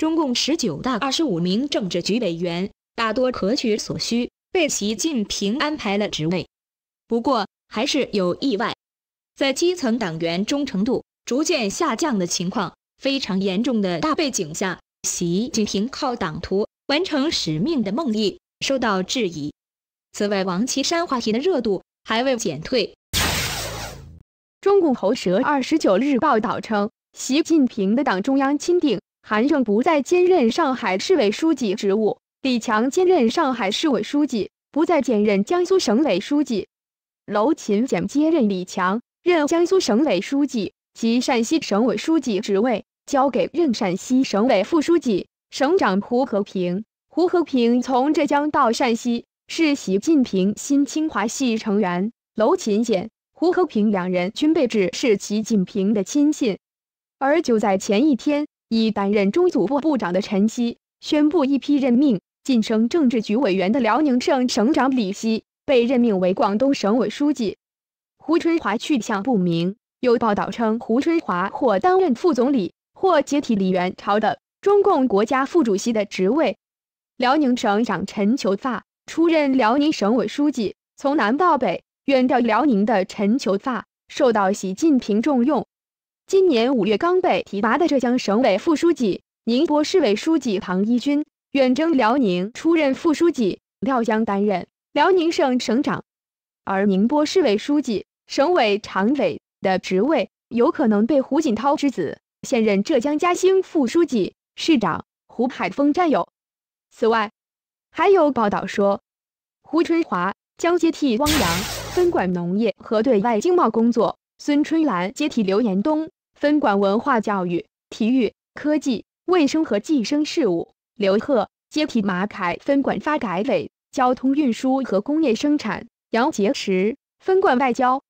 中共十九大二十五名政治局委员大多可取所需，被习近平安排了职位。不过，还是有意外。在基层党员忠诚度逐渐下降的情况非常严重的大背景下，习近平靠党徒完成使命的梦意受到质疑。此外，王岐山话题的热度还未减退。中共喉舌二十九日报道称，习近平的党中央钦定。韩正不再兼任上海市委书记职务，李强兼任上海市委书记，不再兼任江苏省委书记。娄勤俭接任李强，任江苏省委书记及陕西省委书记职位，交给任陕西省委副书记、省长胡和平。胡和平从浙江到陕西，是习近平新清华系成员。娄勤俭、胡和平两人均被指是习近平的亲信。而就在前一天。已担任中组部部长的陈希宣布一批任命，晋升政治局委员的辽宁省省长李希被任命为广东省委书记，胡春华去向不明。有报道称，胡春华或担任副总理，或接替李源朝的中共国家副主席的职位。辽宁省长陈求发出任辽宁省委书记，从南到北远调辽宁的陈求发受到习近平重用。今年五月刚被提拔的浙江省委副书记、宁波市委书记唐一军远征辽宁，出任副书记，廖江担任辽宁省省长。而宁波市委书记、省委常委的职位有可能被胡锦涛之子、现任浙江嘉兴副书记、市长胡海峰占有。此外，还有报道说，胡春华将接替汪洋分管农业和对外经贸工作，孙春兰接替刘延东。分管文化、教育、体育、科技、卫生和计生事务。刘贺接替马凯分管发改委、交通运输和工业生产。杨洁篪分管外交，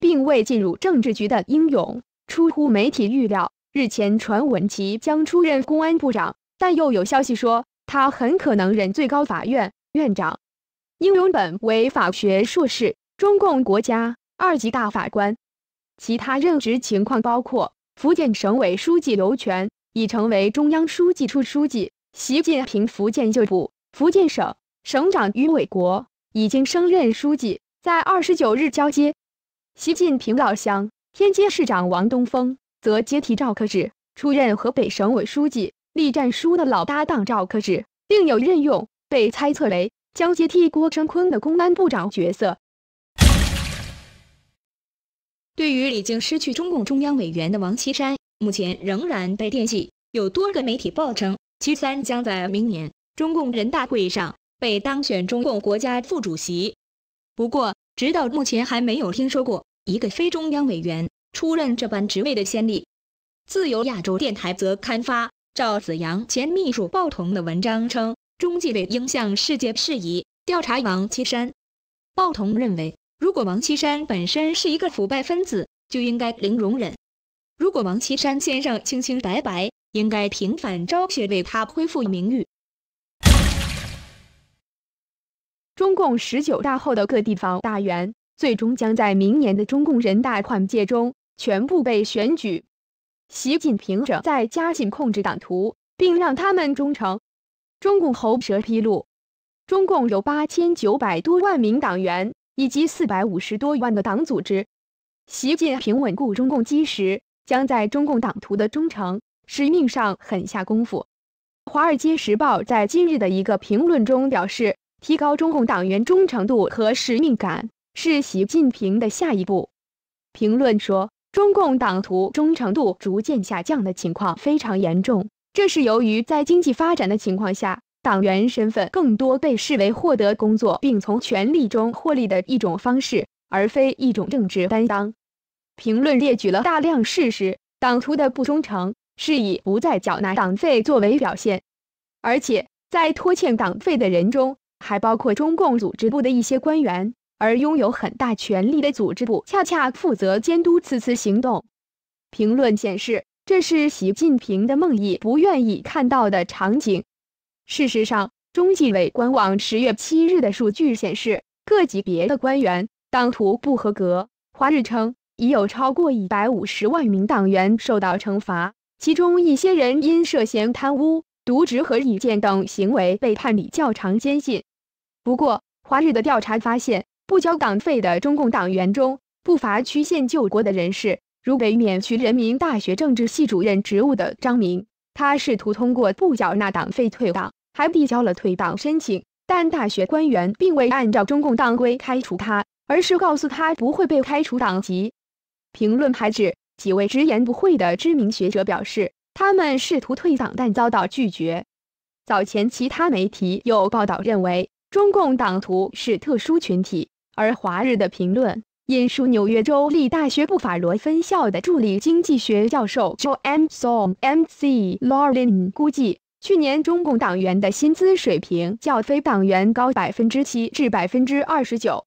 并未进入政治局的英勇，出乎媒体预料。日前传闻其将出任公安部长，但又有消息说他很可能任最高法院院长。英勇本为法学硕士，中共国家二级大法官。其他任职情况包括：福建省委书记刘全已成为中央书记处书记；习近平福建旧部福建省省长于伟国已经升任书记，在二十九日交接。习近平老乡天津市长王东峰则接替赵克志出任河北省委书记。栗战书的老搭档赵克志另有任用，被猜测为将接替郭声琨的公安部长角色。对于已经失去中共中央委员的王岐山，目前仍然被惦记。有多个媒体报称，岐山将在明年中共人大会上被当选中共国家副主席。不过，直到目前还没有听说过一个非中央委员出任这般职位的先例。自由亚洲电台则刊发赵子阳前秘书鲍彤的文章称，中纪委应向世界释疑调查王岐山。鲍彤认为。如果王岐山本身是一个腐败分子，就应该零容忍；如果王岐山先生清清白白，应该平反昭雪，为他恢复名誉。中共十九大后的各地方大员，最终将在明年的中共人大换届中全部被选举。习近平正在加紧控制党徒，并让他们忠诚。中共喉舌披露，中共有八千九百多万名党员。以及四百五十多万的党组织。习近平稳固中共基石，将在中共党徒的忠诚使命上狠下功夫。《华尔街时报》在今日的一个评论中表示，提高中共党员忠诚度和使命感是习近平的下一步。评论说，中共党徒忠诚度逐渐下降的情况非常严重，这是由于在经济发展的情况下。党员身份更多被视为获得工作并从权力中获利的一种方式，而非一种政治担当。评论列举了大量事实：党徒的不忠诚是以不再缴纳党费作为表现，而且在拖欠党费的人中还包括中共组织部的一些官员，而拥有很大权力的组织部恰恰负责监督此次行动。评论显示，这是习近平的梦呓不愿意看到的场景。事实上，中纪委官网十月七日的数据显示，各级别的官员党徒不合格。华日称，已有超过一百五十万名党员受到惩罚，其中一些人因涉嫌贪污、渎职和意见等行为被判理较长监禁。不过，华日的调查发现，不交党费的中共党员中不乏曲线救国的人士，如被免去人民大学政治系主任职务的张明，他试图通过不缴纳党费退党。还递交了退党申请，但大学官员并未按照中共党规开除他，而是告诉他不会被开除党籍。评论还指，几位直言不讳的知名学者表示，他们试图退党但遭到拒绝。早前其他媒体有报道认为，中共党徒是特殊群体，而华日的评论引述纽约州立大学布法罗分校的助理经济学教授 Joe M. M. C. l o r d i n 估计。去年，中共党员的薪资水平较非党员高百分之七至百分之二十九。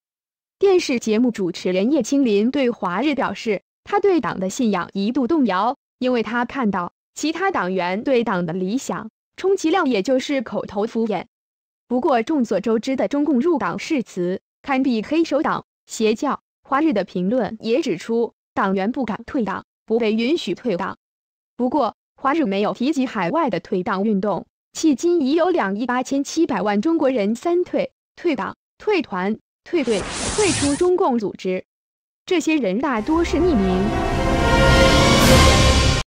电视节目主持人叶青林对华日表示，他对党的信仰一度动摇，因为他看到其他党员对党的理想充其量也就是口头敷衍。不过，众所周知的中共入党誓词堪比黑手党邪教。华日的评论也指出，党员不敢退党，不被允许退党。不过。华日没有提及海外的退党运动，迄今已有两亿八千七百万中国人三退：退党、退团、退队，退出中共组织。这些人大多是匿名。